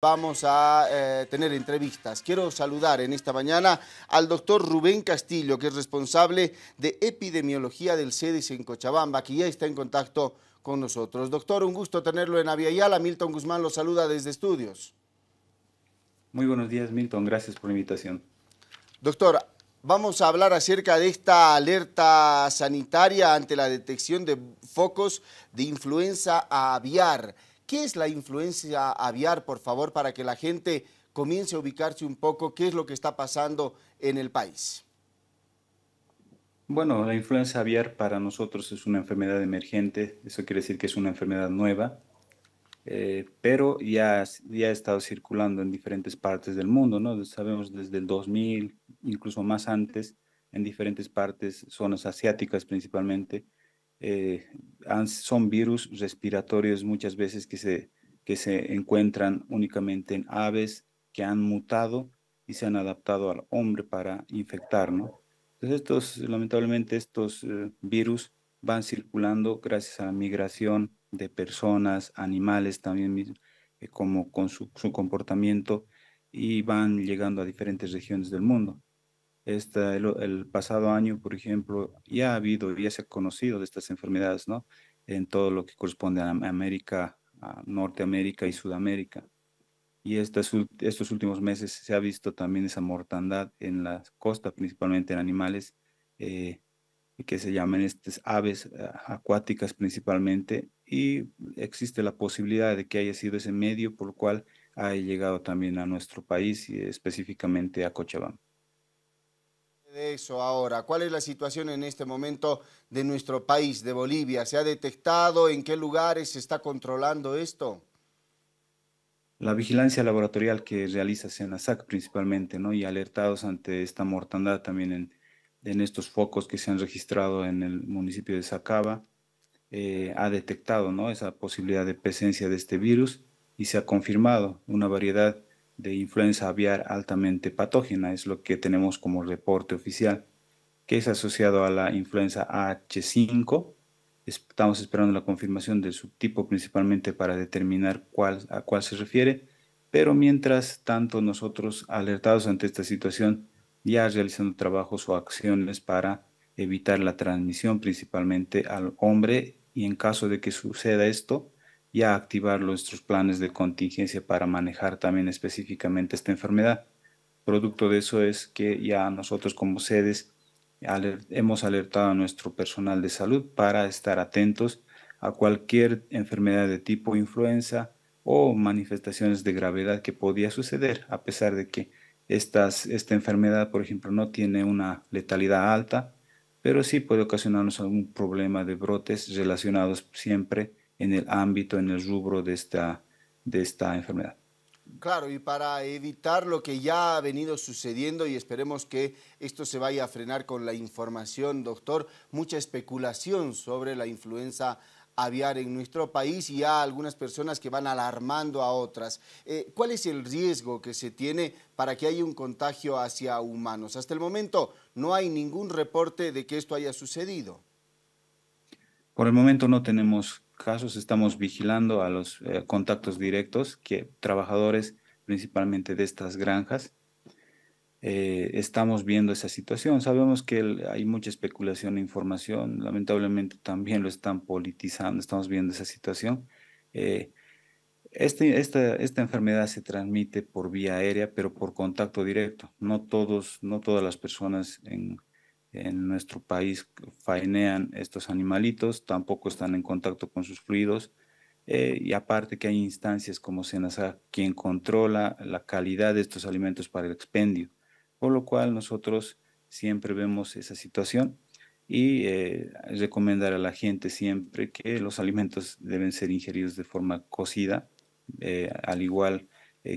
Vamos a eh, tener entrevistas. Quiero saludar en esta mañana al doctor Rubén Castillo, que es responsable de epidemiología del CEDES en Cochabamba, que ya está en contacto con nosotros. Doctor, un gusto tenerlo en Aviala. Milton Guzmán lo saluda desde Estudios. Muy buenos días, Milton. Gracias por la invitación. Doctor, vamos a hablar acerca de esta alerta sanitaria ante la detección de focos de influenza aviar ¿Qué es la influencia aviar, por favor, para que la gente comience a ubicarse un poco qué es lo que está pasando en el país? Bueno, la influenza aviar para nosotros es una enfermedad emergente, eso quiere decir que es una enfermedad nueva, eh, pero ya, ya ha estado circulando en diferentes partes del mundo, ¿no? Sabemos desde el 2000, incluso más antes, en diferentes partes, zonas asiáticas principalmente, eh, son virus respiratorios muchas veces que se, que se encuentran únicamente en aves que han mutado y se han adaptado al hombre para infectar, Entonces, estos, lamentablemente, estos eh, virus van circulando gracias a la migración de personas, animales también, eh, como con su comportamiento, y van llegando a diferentes regiones del mundo el, pasado año, por ejemplo, ya ha habido, ya se ha conocido de estas enfermedades, ¿no? En todo lo que corresponde a América, a Norteamérica y Sudamérica. Y estos últimos meses se ha visto también esa mortandad en la costa, principalmente en animales eh, que se llaman estas aves eh, acuáticas principalmente. Y existe la posibilidad de que haya sido ese medio por el cual ha llegado también a nuestro país y específicamente a Cochabamba eso ahora. ¿Cuál es la situación en este momento de nuestro país, de Bolivia? ¿Se ha detectado? ¿En qué lugares se está controlando esto? La vigilancia laboratorial que realiza SENASAC principalmente, ¿no? Y alertados ante esta mortandad también en, estos focos que se han registrado en el municipio de Sacaba, eh, ha detectado, ¿no? Esa posibilidad de presencia de este virus y se ha confirmado una variedad de influenza aviar altamente patógena, es lo que tenemos como reporte oficial, que es asociado a la influenza H5. Estamos esperando la confirmación del subtipo principalmente para determinar cuál, a cuál se refiere, pero mientras tanto nosotros alertados ante esta situación, ya realizando trabajos o acciones para evitar la transmisión principalmente al hombre y en caso de que suceda esto, y a activar nuestros planes de contingencia para manejar también específicamente esta enfermedad. Producto de eso es que ya nosotros como sedes hemos alertado a nuestro personal de salud para estar atentos a cualquier enfermedad de tipo influenza o manifestaciones de gravedad que podía suceder, a pesar de que esta enfermedad, por ejemplo, no tiene una letalidad alta, pero sí puede ocasionarnos algún problema de brotes relacionados siempre en el ámbito, en el rubro de esta, de esta enfermedad. Claro, y para evitar lo que ya ha venido sucediendo y esperemos que esto se vaya a frenar con la información, doctor, mucha especulación sobre la influenza aviar en nuestro país y a algunas personas que van alarmando a otras. Eh, ¿Cuál es el riesgo que se tiene para que haya un contagio hacia humanos? Hasta el momento no hay ningún reporte de que esto haya sucedido. Por el momento no tenemos casos estamos vigilando a los eh, contactos directos, que trabajadores principalmente de estas granjas. Eh, estamos viendo esa situación. Sabemos que hay mucha especulación e información. Lamentablemente también lo están politizando. Estamos viendo esa situación. Eh, este, esta, esta, enfermedad se transmite por vía aérea, pero por contacto directo. No, todos, no todas las personas en, en nuestro país faenean estos animalitos, tampoco están en contacto con sus fluidos. Eh, y aparte que hay instancias como SENASA quien controla la calidad de estos alimentos para el expendio, por lo cual nosotros siempre vemos esa situación y eh, recomendar a la gente siempre que los alimentos deben ser ingeridos de forma cocida, eh, al igual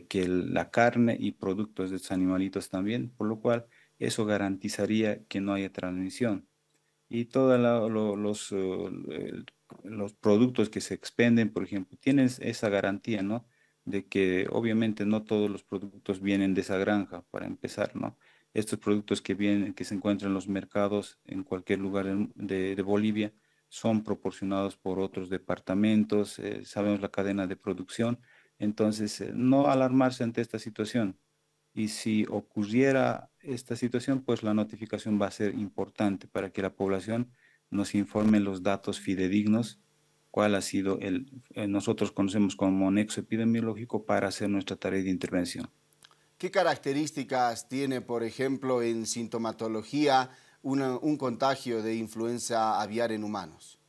que la carne y productos de estos animalitos también, por lo cual eso garantizaría que no haya transmisión. Y todos los, uh, los productos que se expenden, por ejemplo, tienen esa garantía, ¿no? De que obviamente no todos los productos vienen de esa granja, para empezar, ¿no? Estos productos que, vienen, que se encuentran en los mercados en cualquier lugar de, Bolivia son proporcionados por otros departamentos, eh, sabemos la cadena de producción, entonces, eh, no alarmarse ante esta situación. Y si ocurriera esta situación, pues la notificación va a ser importante para que la población nos informe los datos fidedignos, cuál ha sido el, eh, nosotros conocemos como nexo epidemiológico para hacer nuestra tarea de intervención. ¿Qué características tiene, por ejemplo, en sintomatología un contagio de influenza aviar en humanos?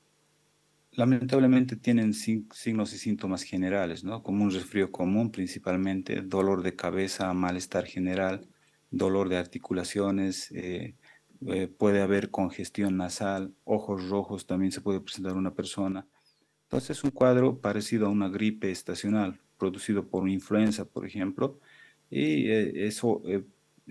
Lamentablemente tienen signos y síntomas generales, ¿no? como un resfrío común principalmente, dolor de cabeza, malestar general, dolor de articulaciones, eh, eh, puede haber congestión nasal, ojos rojos también se puede presentar una persona. Entonces, es un cuadro parecido a una gripe estacional, producido por influenza, por ejemplo, y eh, eso,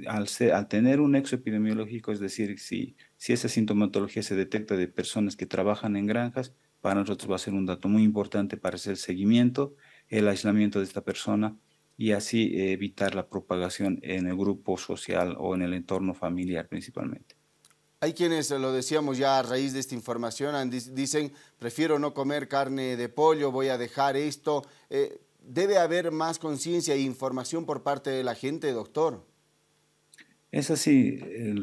al, tener un nexo epidemiológico, es decir, si, si esa sintomatología se detecta de personas que trabajan en granjas, para nosotros va a ser un dato muy importante para hacer el seguimiento, el aislamiento de esta persona, y así evitar la propagación en el grupo social o en el entorno familiar principalmente. Hay quienes, eh, lo decíamos ya a raíz de esta información, dicen, prefiero no comer carne de pollo, voy a dejar esto. Eh, ¿Debe haber más conciencia e información por parte de la gente, doctor? Es así,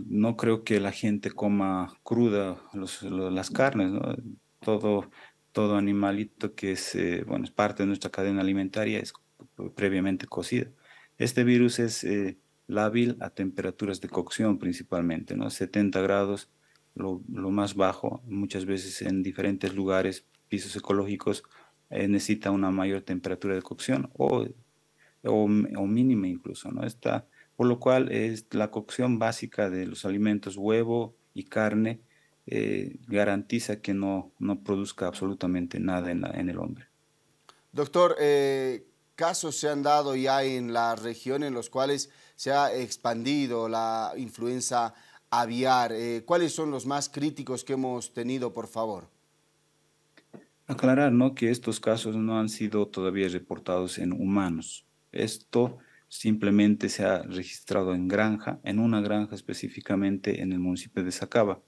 no creo que la gente coma cruda las carnes, todo, todo animalito que es, bueno, es parte de nuestra cadena alimentaria es previamente cocida. Este virus es eh, lábil a temperaturas de cocción principalmente, ¿no? 70 grados, lo, más bajo, muchas veces en diferentes lugares, pisos ecológicos, eh, necesita una mayor temperatura de cocción o, o, o mínima incluso, ¿no? Está, por lo cual es la cocción básica de los alimentos huevo y carne eh, garantiza que no, no, produzca absolutamente nada en, en el hombre. Doctor, eh, casos se han dado ya en la región en los cuales se ha expandido la influenza aviar? Eh, ¿Cuáles son los más críticos que hemos tenido, por favor? Aclarar, ¿no? Que estos casos no han sido todavía reportados en humanos. Esto simplemente se ha registrado en granja, en una granja específicamente en el municipio de Sacaba.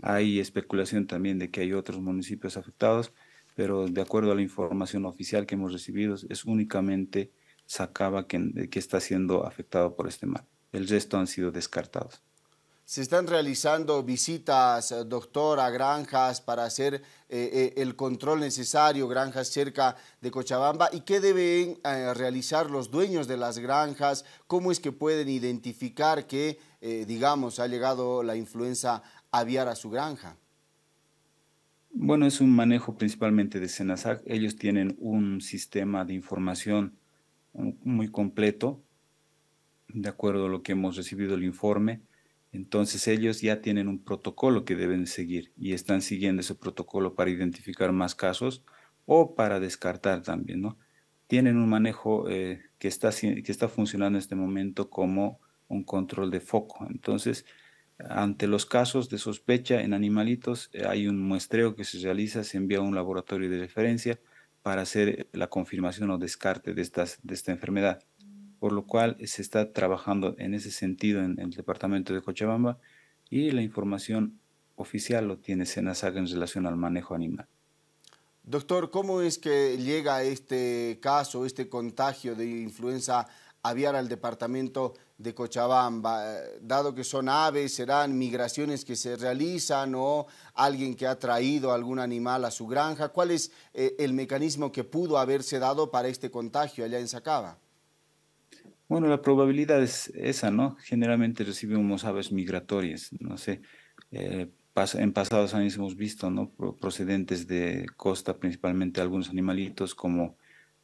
Hay especulación también de que hay otros municipios afectados, pero de acuerdo a la información oficial que hemos recibido, es únicamente Sacaba que, eh, que está siendo afectado por este mal. El resto han sido descartados. ¿Se están realizando visitas, eh, doctor, a granjas para hacer eh, el control necesario, granjas cerca de Cochabamba? ¿Y qué deben realizar los dueños de las granjas? ¿Cómo es que pueden identificar que, digamos, ha llegado la influenza aviar a su granja? Bueno, es un manejo principalmente de SENASAC. Ellos tienen un sistema de información muy completo, de acuerdo a lo que hemos recibido el informe. Entonces ellos ya tienen un protocolo que deben seguir y están siguiendo ese protocolo para identificar más casos o para descartar también, ¿no? Tienen un manejo eh, que, está, que está funcionando en este momento como un control de foco. Entonces, ante los casos de sospecha en animalitos, eh, hay un muestreo que se realiza, se envía a un laboratorio de referencia para hacer eh, la confirmación o descarte de, de esta enfermedad. Por lo cual eh, se está trabajando en ese sentido en, el departamento de Cochabamba y la información oficial lo tiene Senasaga en relación al manejo animal. Doctor, ¿cómo es que llega este caso, este contagio de influenza aviar al departamento de Cochabamba, eh, dado que son aves, serán migraciones que se realizan o alguien que ha traído algún animal a su granja. ¿Cuál es eh, el mecanismo que pudo haberse dado para este contagio allá en Sacaba? Bueno, la probabilidad es esa, ¿no? Generalmente recibimos aves migratorias, no sé. Eh, en pasados años hemos visto, ¿no? procedentes de costa, principalmente algunos animalitos como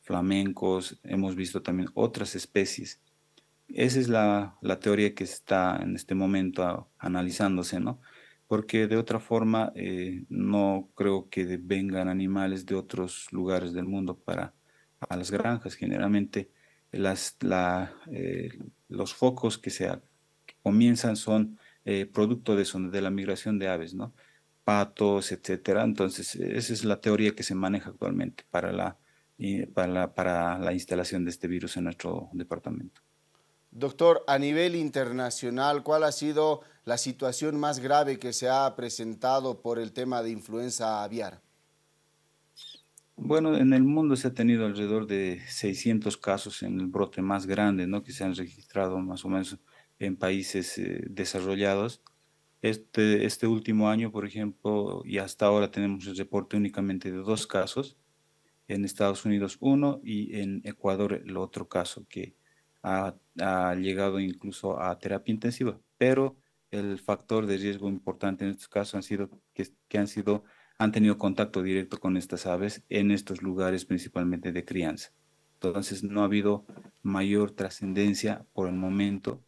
flamencos, hemos visto también otras especies. Esa es la, la teoría que está en este momento ah, analizándose, ¿no? Porque de otra forma eh, no creo que vengan animales de otros lugares del mundo para a las granjas. Generalmente las, la, eh, los focos que se comienzan son eh, producto de, de la migración de aves, ¿no? patos, etcétera. Entonces, esa es la teoría que se maneja actualmente para la para, la, instalación de este virus en nuestro departamento. Doctor, a nivel internacional, ¿cuál ha sido la situación más grave que se ha presentado por el tema de influenza aviar? Bueno, en el mundo se ha tenido alrededor de 600 casos en el brote más grande, ¿no? Que se han registrado más o menos en países eh, desarrollados. Este, este último año, por ejemplo, y hasta ahora tenemos el reporte únicamente de dos casos en Estados Unidos uno y en Ecuador el otro caso que ha, llegado incluso a terapia intensiva. Pero el factor de riesgo importante en estos casos han sido que, han sido han tenido contacto directo con estas aves en estos lugares principalmente de crianza. Entonces no ha habido mayor trascendencia por el momento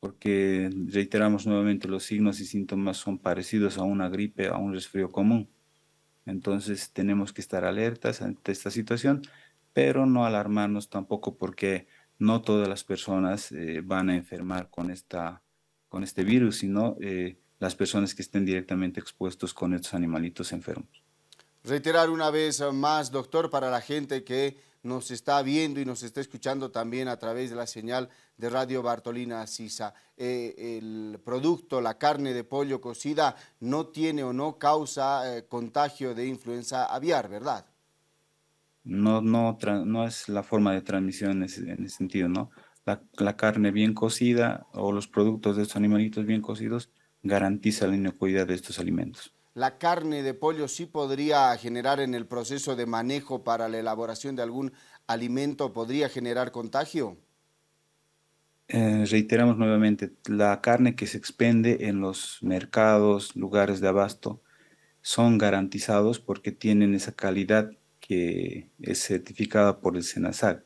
porque reiteramos nuevamente los signos y síntomas son parecidos a una gripe, a un resfrío común. Entonces tenemos que estar alertas ante esta situación, pero no alarmarnos tampoco porque no todas las personas eh, van a enfermar con, esta, con este virus, sino eh, las personas que estén directamente expuestos con estos animalitos enfermos. Reiterar una vez más, doctor, para la gente que nos está viendo y nos está escuchando también a través de la señal de Radio Bartolina Sisa. Eh, el producto, la carne de pollo cocida, no tiene o no causa eh, contagio de influenza aviar, ¿verdad? No, no, no es la forma de transmisión en ese, sentido, ¿no? La, la, carne bien cocida o los productos de estos animalitos bien cocidos garantiza la inocuidad de estos alimentos la carne de pollo sí podría generar en el proceso de manejo para la elaboración de algún alimento, podría generar contagio? Eh, reiteramos nuevamente, la carne que se expende en los mercados, lugares de abasto, son garantizados porque tienen esa calidad que es certificada por el SENASAC.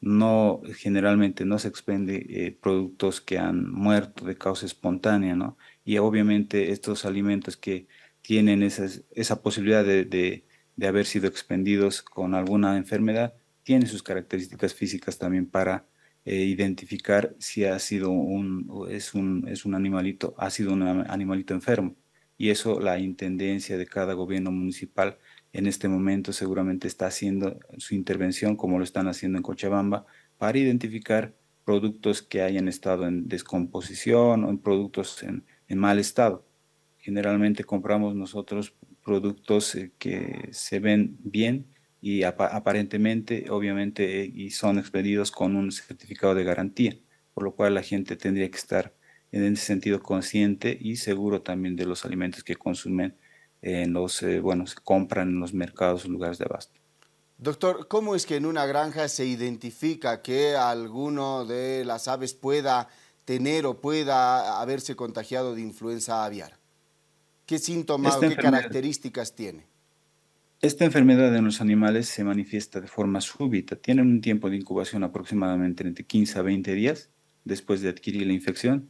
No, generalmente no se expende eh, productos que han muerto de causa espontánea, ¿no? Y obviamente estos alimentos que tienen esa posibilidad de, haber sido expendidos con alguna enfermedad, tienen sus características físicas también para eh, identificar si ha sido un, es es un animalito, ha sido un animalito enfermo. Y eso la intendencia de cada gobierno municipal en este momento seguramente está haciendo su intervención, como lo están haciendo en Cochabamba, para identificar productos que hayan estado en descomposición o en productos en mal estado generalmente compramos nosotros productos eh, que se ven bien y aparentemente, obviamente, eh, y son expedidos con un certificado de garantía, por lo cual la gente tendría que estar en ese sentido consciente y seguro también de los alimentos que consumen en los, eh, bueno, se compran en los mercados, lugares de abasto. Doctor, ¿cómo es que en una granja se identifica que alguno de las aves pueda tener o pueda haberse contagiado de influenza aviar? ¿Qué síntomas o qué características tiene? Esta enfermedad en los animales se manifiesta de forma súbita. Tienen un tiempo de incubación aproximadamente entre 15 a 20 días después de adquirir la infección.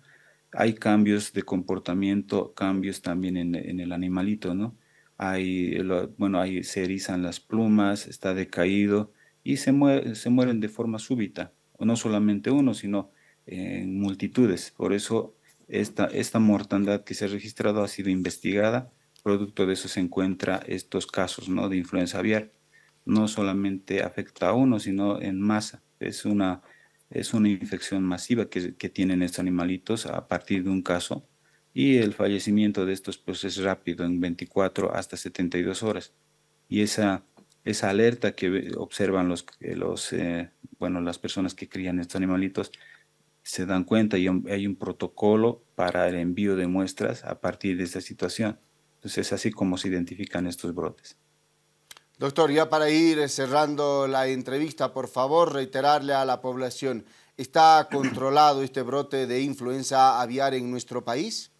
Hay cambios de comportamiento, cambios también en, el animalito, ¿no? Hay, bueno, ahí se erizan las plumas, está decaído y se, muere, se mueren de forma súbita. No solamente uno, sino en eh, multitudes. Por eso esta, esta mortandad que se ha registrado ha sido investigada, producto de eso se encuentra estos casos ¿no? de influenza aviar. No solamente afecta a uno, sino en masa. Es una, es una infección masiva que, que tienen estos animalitos a partir de un caso y el fallecimiento de estos pues es rápido, en 24 hasta 72 horas. Y esa, esa alerta que observan los, los eh, bueno, las personas que crían estos animalitos se dan cuenta y hay un protocolo para el envío de muestras a partir de esta situación. Entonces es así como se identifican estos brotes. Doctor, ya para ir eh, cerrando la entrevista, por favor, reiterarle a la población, ¿está controlado este brote de influenza aviar en nuestro país?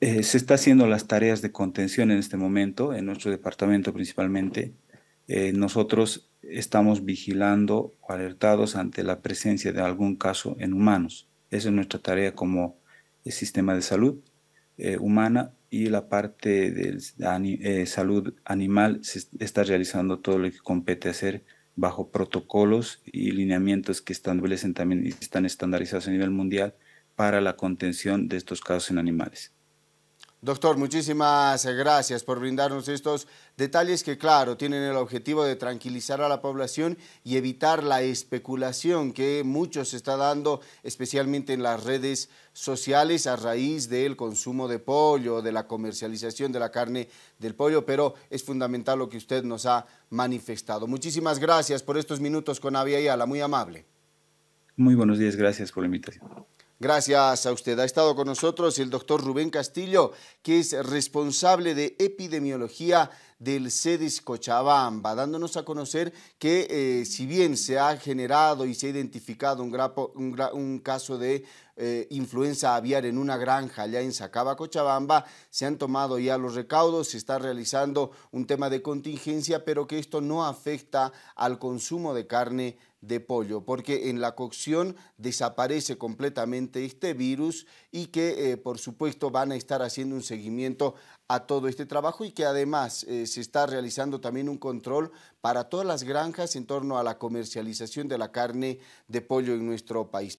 Eh, se está haciendo las tareas de contención en este momento, en nuestro departamento principalmente. Eh, nosotros estamos vigilando o alertados ante la presencia de algún caso en humanos. Esa es nuestra tarea como eh, sistema de salud eh, humana y la parte de eh, salud animal se está realizando todo lo que compete hacer bajo protocolos y lineamientos que establecen también y están estandarizados a nivel mundial para la contención de estos casos en animales. Doctor, muchísimas gracias por brindarnos estos detalles que, claro, tienen el objetivo de tranquilizar a la población y evitar la especulación que muchos se está dando, especialmente en las redes sociales, a raíz del consumo de pollo, de la comercialización de la carne del pollo, pero es fundamental lo que usted nos ha manifestado. Muchísimas gracias por estos minutos con Avia Ayala, muy amable. Muy buenos días, gracias por la invitación. Gracias a usted. Ha estado con nosotros el doctor Rubén Castillo, que es responsable de epidemiología del CEDIS Cochabamba, dándonos a conocer que eh, si bien se ha generado y se ha identificado un, caso de eh, influenza aviar en una granja allá en Sacaba, Cochabamba, se han tomado ya los recaudos, se está realizando un tema de contingencia, pero que esto no afecta al consumo de carne de pollo, porque en la cocción desaparece completamente este virus y que, eh, por supuesto, van a estar haciendo un seguimiento a todo este trabajo y que además eh, se está realizando también un control para todas las granjas en torno a la comercialización de la carne de pollo en nuestro país.